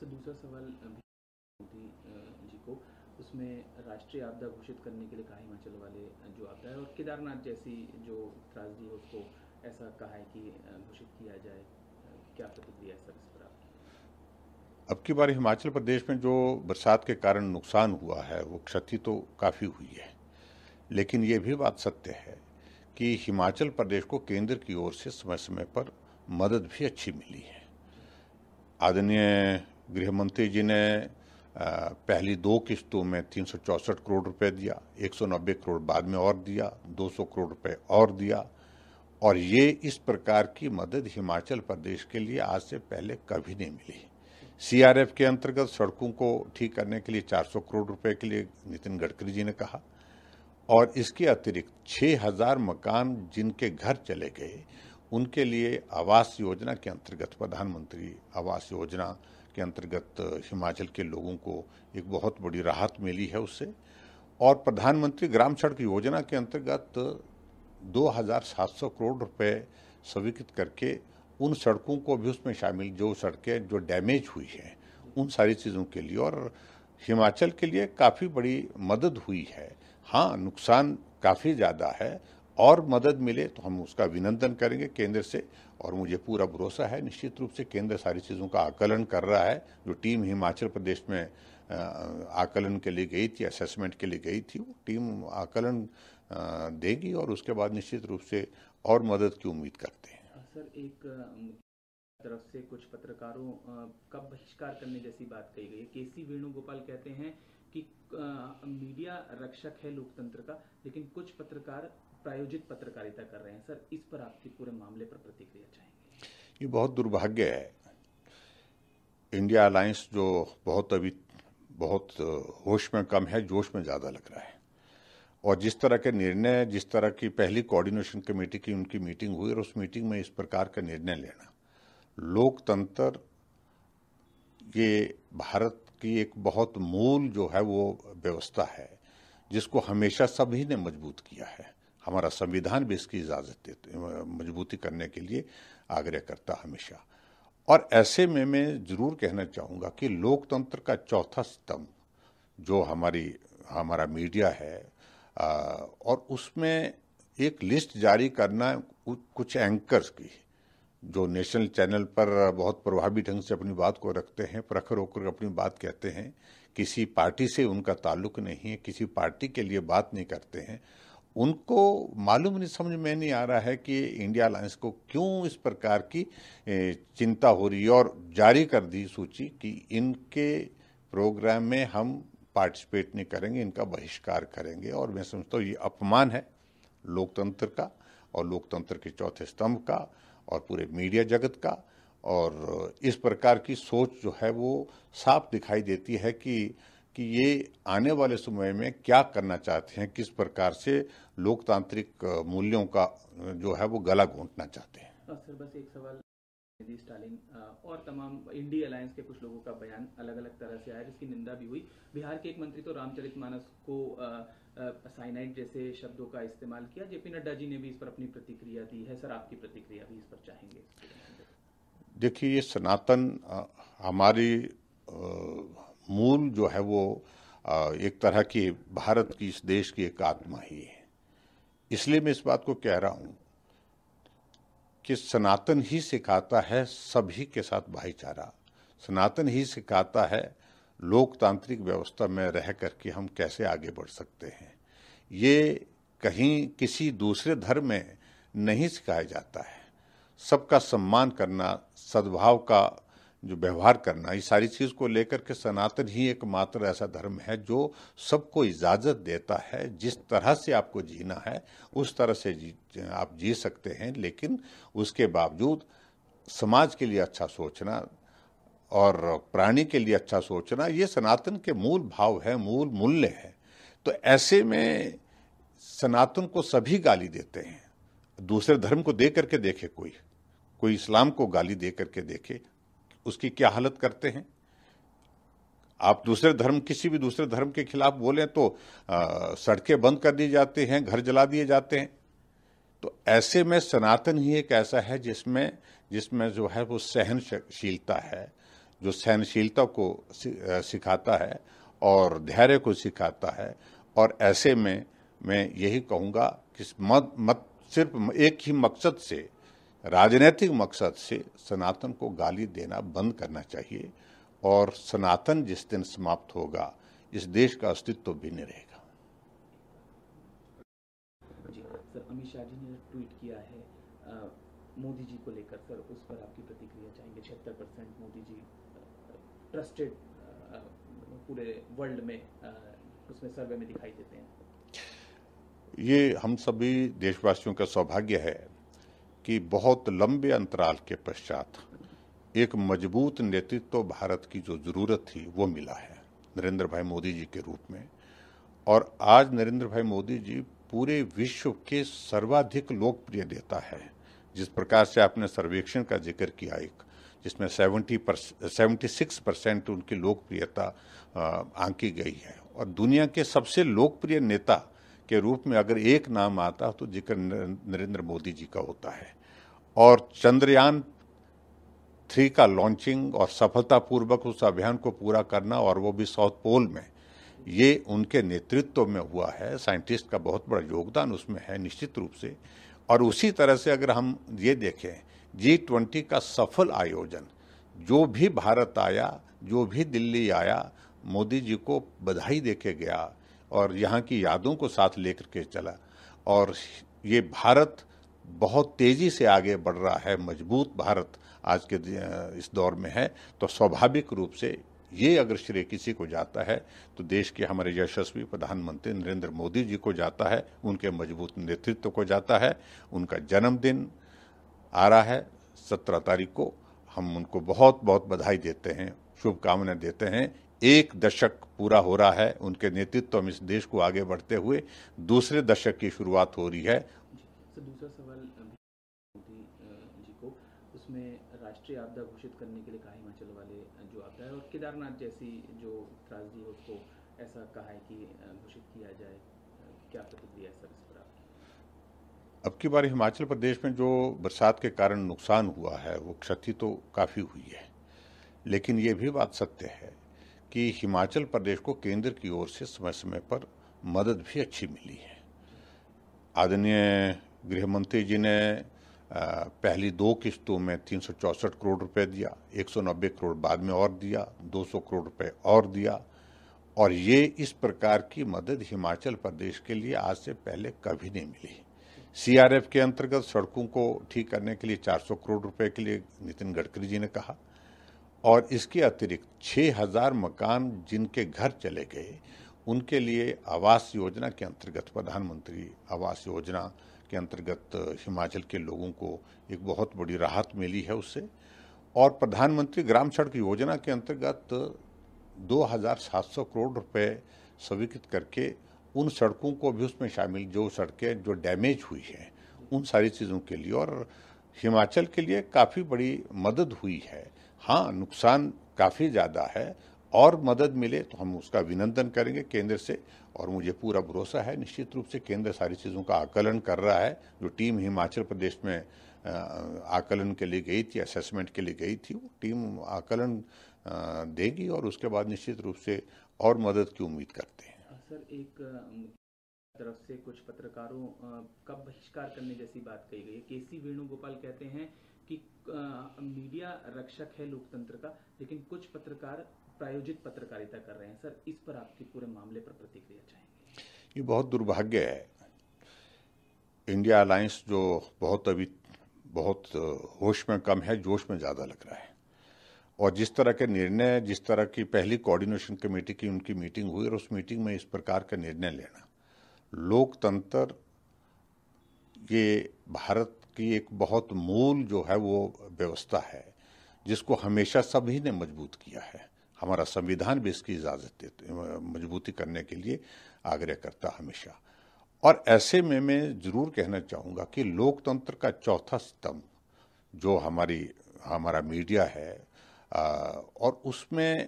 sir दूसरा सवाल मोदी जी को उसमें राष्ट्रीय आपदा घोषित करने के लिए कहा हिमाचल वाले जो आपदा है और केदारनाथ जैसी जो त्रासदी है उसको ऐसा कहा है कि घोषित किया जाए क्या प्रतिक्रिया है सर इस पर आपकी अब की बार हिमाचल प्रदेश में जो बरसात के कारण नुकसान हुआ है वो क्षति तो काफ़ी हुई है लेकिन ये भी बात सत्य है कि हिमाचल प्रदेश को केंद्र की ओर से समय समय पर मदद भी अच्छी मिली है आदरणीय गृहमंत्री जी ने पहली दो किस्तों में तीन करोड़ रुपए दिया 190 करोड़ बाद में और दिया 200 करोड़ रुपए और दिया और ये इस प्रकार की मदद हिमाचल प्रदेश के लिए आज से पहले कभी नहीं मिली सीआरएफ के अंतर्गत सड़कों को ठीक करने के लिए 400 करोड़ रुपए के लिए नितिन गडकरी जी ने कहा और इसके अतिरिक्त 6000 मकान जिनके घर चले गए उनके लिए आवास योजना के अंतर्गत प्रधानमंत्री आवास योजना के अंतर्गत हिमाचल के लोगों को एक बहुत बड़ी राहत मिली है उससे और प्रधानमंत्री ग्राम सड़क योजना के अंतर्गत 2,700 करोड़ रुपए स्वीकृत करके उन सड़कों को भी उसमें शामिल जो सड़कें जो डैमेज हुई हैं उन सारी चीज़ों के लिए और हिमाचल के लिए काफ़ी बड़ी मदद हुई है हाँ नुकसान काफ़ी ज़्यादा है और मदद मिले तो हम उसका अभिनंदन करेंगे केंद्र से और मुझे पूरा भरोसा है निश्चित रूप से केंद्र सारी चीज़ों का आकलन कर रहा है जो टीम हिमाचल प्रदेश में आकलन के लिए गई थी असेसमेंट के लिए गई थी वो टीम आकलन देगी और उसके बाद निश्चित रूप से और मदद की उम्मीद करते हैं सर एक तरफ से कुछ पत्रकारों का बहिष्कार करने जैसी बात कही गई है के सी वेणुगोपाल कहते हैं कि मीडिया रक्षक है लोकतंत्र का लेकिन कुछ पत्रकार प्रायोजित पत्रकारिता कर रहे हैं सर इस पर आपकी पूरे मामले पर प्रतिक्रिया चाहेंगे ये बहुत दुर्भाग्य है इंडिया अलायंस जो बहुत अभी बहुत होश में कम है जोश में ज़्यादा लग रहा है और जिस तरह के निर्णय जिस तरह की पहली कोऑर्डिनेशन कमेटी की उनकी मीटिंग हुई और उस मीटिंग में इस प्रकार का निर्णय लेना लोकतंत्र ये भारत की एक बहुत मूल जो है वो व्यवस्था है जिसको हमेशा सभी ने मजबूत किया है हमारा संविधान भी इसकी इजाज़त देते मजबूती करने के लिए आग्रह करता हमेशा और ऐसे में मैं ज़रूर कहना चाहूँगा कि लोकतंत्र का चौथा स्तंभ जो हमारी हमारा मीडिया है आ, और उसमें एक लिस्ट जारी करना कुछ एंकर्स की जो नेशनल चैनल पर बहुत प्रभावी ढंग से अपनी बात को रखते हैं प्रखर होकर अपनी बात कहते हैं किसी पार्टी से उनका ताल्लुक नहीं है किसी पार्टी के लिए बात नहीं करते हैं उनको मालूम नहीं समझ में नहीं आ रहा है कि इंडिया अलायंस को क्यों इस प्रकार की चिंता हो रही है और जारी कर दी सूची कि इनके प्रोग्राम में हम पार्टिसिपेट नहीं करेंगे इनका बहिष्कार करेंगे और मैं समझता हूँ ये अपमान है लोकतंत्र का और लोकतंत्र के चौथे स्तंभ का और पूरे मीडिया जगत का और इस प्रकार की सोच जो है वो साफ दिखाई देती है कि कि ये आने वाले समय में क्या करना चाहते हैं किस प्रकार से लोकतांत्रिक मूल्यों का जो है वो गला घोंटना चाहते हैं सर बस एक सवाल जी स्टालिन और तमाम इंडी अलायंस के कुछ लोगों का बयान अलग अलग तरह से आया जिसकी निंदा भी हुई बिहार के एक मंत्री तो रामचरित मानस को साइनाइड जैसे शब्दों का इस्तेमाल किया जेपी नड्डा जी ने भी इस पर अपनी प्रतिक्रिया दी है सर आपकी प्रतिक्रिया भी इस पर चाहेंगे देखिए ये सनातन हमारी मूल जो है वो एक तरह की भारत की इस देश की एक आत्मा ही है इसलिए मैं इस बात को कह रहा हूँ कि सनातन ही सिखाता है सभी के साथ भाईचारा सनातन ही सिखाता है लोकतांत्रिक व्यवस्था में रह कर के हम कैसे आगे बढ़ सकते हैं ये कहीं किसी दूसरे धर्म में नहीं सिखाया जाता है सबका सम्मान करना सद्भाव का जो व्यवहार करना ये सारी चीज़ को लेकर के सनातन ही एकमात्र ऐसा धर्म है जो सबको इजाज़त देता है जिस तरह से आपको जीना है उस तरह से जी आप जी सकते हैं लेकिन उसके बावजूद समाज के लिए अच्छा सोचना और प्राणी के लिए अच्छा सोचना ये सनातन के मूल भाव है मूल मूल्य है तो ऐसे में सनातन को सभी गाली देते हैं दूसरे धर्म को दे करके देखे कोई कोई इस्लाम को गाली दे करके देखे उसकी क्या हालत करते हैं आप दूसरे धर्म किसी भी दूसरे धर्म के खिलाफ बोलें तो सड़कें बंद कर दी जाती हैं घर जला दिए जाते हैं तो ऐसे में सनातन ही एक ऐसा है जिसमें जिसमें जो है वो सहनशीलता है जो सहनशीलता को सिखाता है और धैर्य को सिखाता है और ऐसे में मैं यही कहूँगा कि मत मत सिर्फ एक ही मकसद से राजनीतिक मकसद से सनातन को गाली देना बंद करना चाहिए और सनातन जिस दिन समाप्त होगा इस देश का अस्तित्व भी नहीं रहेगा अमित शाह जी ने ट्वीट किया है मोदी जी को लेकर सर उस पर आपकी प्रतिक्रिया चाहेंगे छिहत्तर परसेंट मोदी जी ट्रस्टेड पूरे वर्ल्ड में आ, उसमें सर्वे में दिखाई देते हैं ये हम सभी देशवासियों का सौभाग्य है कि बहुत लंबे अंतराल के पश्चात एक मजबूत नेतृत्व तो भारत की जो ज़रूरत थी वो मिला है नरेंद्र भाई मोदी जी के रूप में और आज नरेंद्र भाई मोदी जी पूरे विश्व के सर्वाधिक लोकप्रिय नेता है जिस प्रकार से आपने सर्वेक्षण का जिक्र किया एक जिसमें 70 पर सेवेंटी सिक्स परसेंट उनकी लोकप्रियता आंकी गई है और दुनिया के सबसे लोकप्रिय नेता के रूप में अगर एक नाम आता तो जिक्र नरेंद्र मोदी जी का होता है और चंद्रयान थ्री का लॉन्चिंग और सफलतापूर्वक उस अभियान को पूरा करना और वो भी साउथ पोल में ये उनके नेतृत्व में हुआ है साइंटिस्ट का बहुत बड़ा योगदान उसमें है निश्चित रूप से और उसी तरह से अगर हम ये देखें जी ट्वेंटी का सफल आयोजन जो भी भारत आया जो भी दिल्ली आया मोदी जी को बधाई दे गया और यहाँ की यादों को साथ लेकर के चला और ये भारत बहुत तेज़ी से आगे बढ़ रहा है मजबूत भारत आज के इस दौर में है तो स्वाभाविक रूप से ये अगर श्रेय किसी को जाता है तो देश के हमारे यशस्वी प्रधानमंत्री नरेंद्र मोदी जी को जाता है उनके मजबूत नेतृत्व को जाता है उनका जन्मदिन आ रहा है सत्रह तारीख को हम उनको बहुत बहुत बधाई देते हैं शुभकामनाएं देते हैं एक दशक पूरा हो रहा है उनके नेतृत्व में इस देश को आगे बढ़ते हुए दूसरे दशक की शुरुआत हो रही है सर दूसरा सवाल मोदी जी को उसमें राष्ट्रीय आपदा घोषित करने के लिए कहा हिमाचल वाले जो आपदा है और केदारनाथ जैसी जो त्रासदी है उसको ऐसा कहा है कि घोषित किया जाए क्या प्रतिक्रिया है सर इस पर आपकी अब की बार हिमाचल प्रदेश में जो बरसात के कारण नुकसान हुआ है वो क्षति तो काफ़ी हुई है लेकिन ये भी बात सत्य है कि हिमाचल प्रदेश को केंद्र की ओर से समय समय पर मदद भी अच्छी मिली है आदरणीय गृहमंत्री जी ने पहली दो किस्तों में तीन करोड़ रुपए दिया 190 करोड़ बाद में और दिया 200 करोड़ रुपए और दिया और ये इस प्रकार की मदद हिमाचल प्रदेश के लिए आज से पहले कभी नहीं मिली सीआरएफ के अंतर्गत सड़कों को ठीक करने के लिए 400 करोड़ रुपए के लिए नितिन गडकरी जी ने कहा और इसके अतिरिक्त 6000 मकान जिनके घर चले गए उनके लिए आवास योजना के अंतर्गत प्रधानमंत्री आवास योजना के अंतर्गत हिमाचल के लोगों को एक बहुत बड़ी राहत मिली है उससे और प्रधानमंत्री ग्राम सड़क योजना के अंतर्गत 2,700 करोड़ रुपए स्वीकृत करके उन सड़कों को भी उसमें शामिल जो सड़कें जो डैमेज हुई हैं उन सारी चीज़ों के लिए और हिमाचल के लिए काफ़ी बड़ी मदद हुई है हाँ नुकसान काफ़ी ज़्यादा है और मदद मिले तो हम उसका अभिनंदन करेंगे केंद्र से और मुझे पूरा भरोसा है निश्चित रूप से केंद्र सारी चीज़ों का आकलन कर रहा है जो टीम हिमाचल प्रदेश में आकलन के लिए गई थी असेसमेंट के लिए गई थी वो टीम आकलन देगी और उसके बाद निश्चित रूप से और मदद की उम्मीद करते हैं सर एक तरफ से कुछ पत्रकारों का बहिष्कार करने जैसी बात कही गई है के सी वेणुगोपाल कहते हैं कि आ, मीडिया रक्षक है लोकतंत्र का लेकिन कुछ पत्रकार प्रायोजित पत्रकारिता कर रहे हैं सर इस पर आपके पूरे मामले पर प्रतिक्रिया चाहेंगे ये बहुत दुर्भाग्य है इंडिया अलायंस जो बहुत अभी बहुत होश में कम है जोश में ज़्यादा लग रहा है और जिस तरह के निर्णय जिस तरह की पहली कोऑर्डिनेशन कमेटी की उनकी मीटिंग हुई और उस मीटिंग में इस प्रकार का निर्णय लेना लोकतंत्र ये भारत की एक बहुत मूल जो है वो व्यवस्था है जिसको हमेशा सभी ने मजबूत किया है हमारा संविधान भी इसकी इजाज़त देते मजबूती करने के लिए आग्रह करता हमेशा और ऐसे में मैं ज़रूर कहना चाहूँगा कि लोकतंत्र का चौथा स्तंभ जो हमारी हमारा मीडिया है आ, और उसमें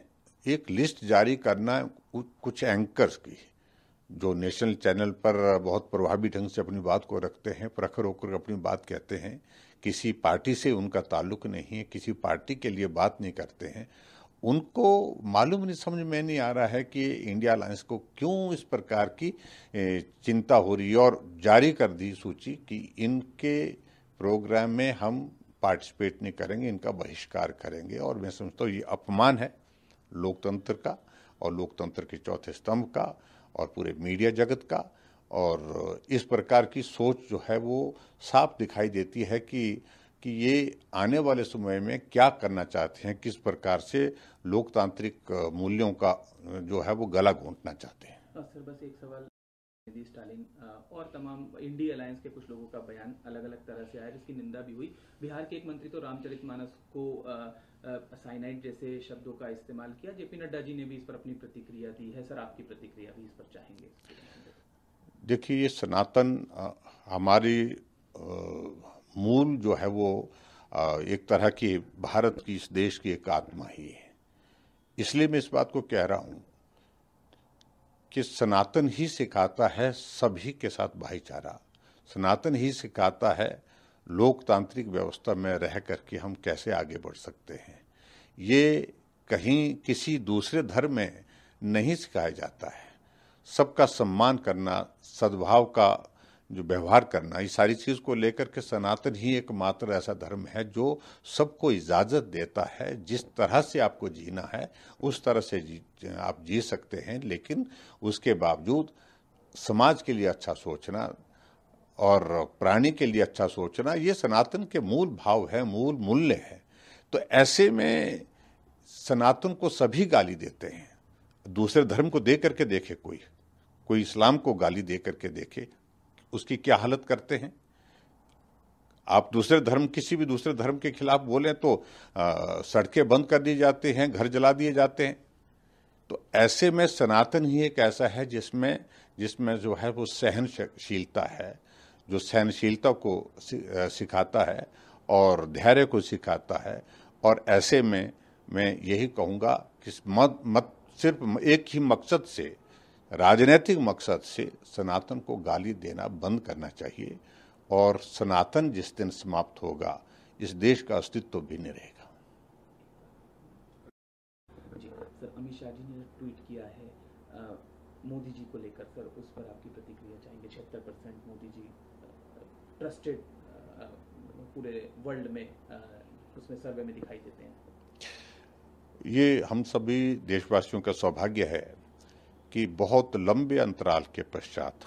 एक लिस्ट जारी करना कुछ एंकर्स की जो नेशनल चैनल पर बहुत प्रभावी ढंग से अपनी बात को रखते हैं प्रखर होकर अपनी बात कहते हैं किसी पार्टी से उनका ताल्लुक नहीं है किसी पार्टी के लिए बात नहीं करते हैं उनको मालूम नहीं समझ में नहीं आ रहा है कि इंडिया अलायंस को क्यों इस प्रकार की चिंता हो रही है और जारी कर दी सूची कि इनके प्रोग्राम में हम पार्टिसिपेट नहीं करेंगे इनका बहिष्कार करेंगे और मैं समझता हूँ ये अपमान है लोकतंत्र का और लोकतंत्र के चौथे स्तंभ का और पूरे मीडिया जगत का और इस प्रकार की सोच जो है वो साफ दिखाई देती है कि कि ये आने वाले समय में क्या करना चाहते हैं किस प्रकार से लोकतांत्रिक मूल्यों का जो है वो गला घोंटना चाहते हैं सर बस एक सवाल निधि स्टालिन और तमाम इंडी अलायंस के कुछ लोगों का बयान अलग अलग तरह से आया जिसकी निंदा भी हुई बिहार के एक मंत्री तो रामचरित मानस को साइनाइड जैसे शब्दों का इस्तेमाल किया जेपी नड्डा जी ने भी इस पर अपनी प्रतिक्रिया दी है सर आपकी प्रतिक्रिया भी इस पर चाहेंगे देखिए ये सनातन हमारी मूल जो है वो एक तरह की भारत की इस देश की एक आत्मा ही है इसलिए मैं इस बात को कह रहा हूँ कि सनातन ही सिखाता है सभी के साथ भाईचारा सनातन ही सिखाता है लोकतांत्रिक व्यवस्था में रह कर के हम कैसे आगे बढ़ सकते हैं ये कहीं किसी दूसरे धर्म में नहीं सिखाया जाता है सबका सम्मान करना सद्भाव का जो व्यवहार करना ये सारी चीज़ को लेकर के सनातन ही एकमात्र ऐसा धर्म है जो सबको इजाज़त देता है जिस तरह से आपको जीना है उस तरह से जी, आप जी सकते हैं लेकिन उसके बावजूद समाज के लिए अच्छा सोचना और प्राणी के लिए अच्छा सोचना ये सनातन के मूल भाव है मूल मूल्य है तो ऐसे में सनातन को सभी गाली देते हैं दूसरे धर्म को दे करके देखे कोई कोई इस्लाम को गाली दे करके देखे उसकी क्या हालत करते हैं आप दूसरे धर्म किसी भी दूसरे धर्म के खिलाफ बोले तो सड़कें बंद कर दी जाती हैं घर जला दिए जाते हैं तो ऐसे में सनातन ही एक ऐसा है जिसमें जिसमें जो है वो सहनशीलता है जो सहनशीलता को सिखाता है और धैर्य को सिखाता है और ऐसे में मैं यही कहूँगा कि मत मत सिर्फ एक ही मकसद से राजनीतिक मकसद से सनातन को गाली देना बंद करना चाहिए और सनातन जिस दिन समाप्त होगा इस देश का अस्तित्व तो भी नहीं रहेगा अमित शाह जी ने ट्वीट किया है मोदी जी को लेकर सर उस पर आपकी प्रतिक्रिया चाहेंगे छिहत्तर परसेंट मोदी जी ट्रस्टेड पूरे वर्ल्ड में उसमें सर्वे में दिखाई देते हैं ये हम सभी देशवासियों का सौभाग्य है कि बहुत लंबे अंतराल के पश्चात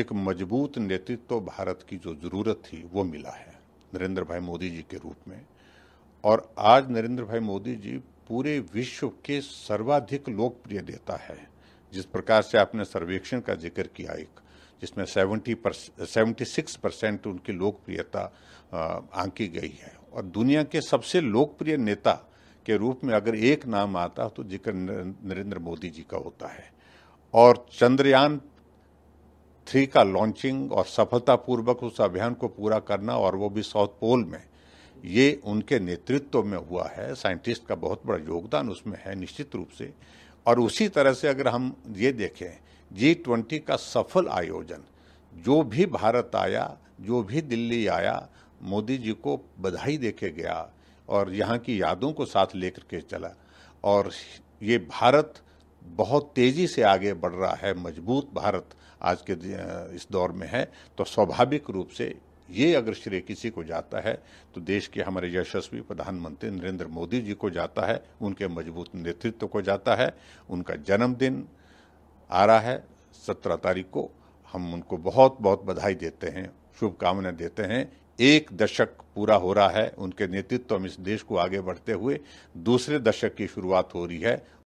एक मजबूत नेतृत्व तो भारत की जो ज़रूरत थी वो मिला है नरेंद्र भाई मोदी जी के रूप में और आज नरेंद्र भाई मोदी जी पूरे विश्व के सर्वाधिक लोकप्रिय नेता है जिस प्रकार से आपने सर्वेक्षण का जिक्र किया एक जिसमें 70 पर सेवेंटी सिक्स परसेंट उनकी लोकप्रियता आंकी गई है और दुनिया के सबसे लोकप्रिय नेता के रूप में अगर एक नाम आता तो जिक्र नरेंद्र मोदी जी का होता है और चंद्रयान थ्री का लॉन्चिंग और सफलतापूर्वक उस अभियान को पूरा करना और वो भी साउथ पोल में ये उनके नेतृत्व में हुआ है साइंटिस्ट का बहुत बड़ा योगदान उसमें है निश्चित रूप से और उसी तरह से अगर हम ये देखें जी ट्वेंटी का सफल आयोजन जो भी भारत आया जो भी दिल्ली आया मोदी जी को बधाई देके गया और यहाँ की यादों को साथ लेकर के चला और ये भारत बहुत तेज़ी से आगे बढ़ रहा है मजबूत भारत आज के इस दौर में है तो स्वाभाविक रूप से ये अगर श्रेय किसी को जाता है तो देश के हमारे यशस्वी प्रधानमंत्री नरेंद्र मोदी जी को जाता है उनके मजबूत नेतृत्व को जाता है उनका जन्मदिन आ रहा है सत्रह तारीख को हम उनको बहुत बहुत बधाई देते हैं शुभकामनाएं देते हैं एक दशक पूरा हो रहा है उनके नेतृत्व में इस देश को आगे बढ़ते हुए दूसरे दशक की शुरुआत हो रही है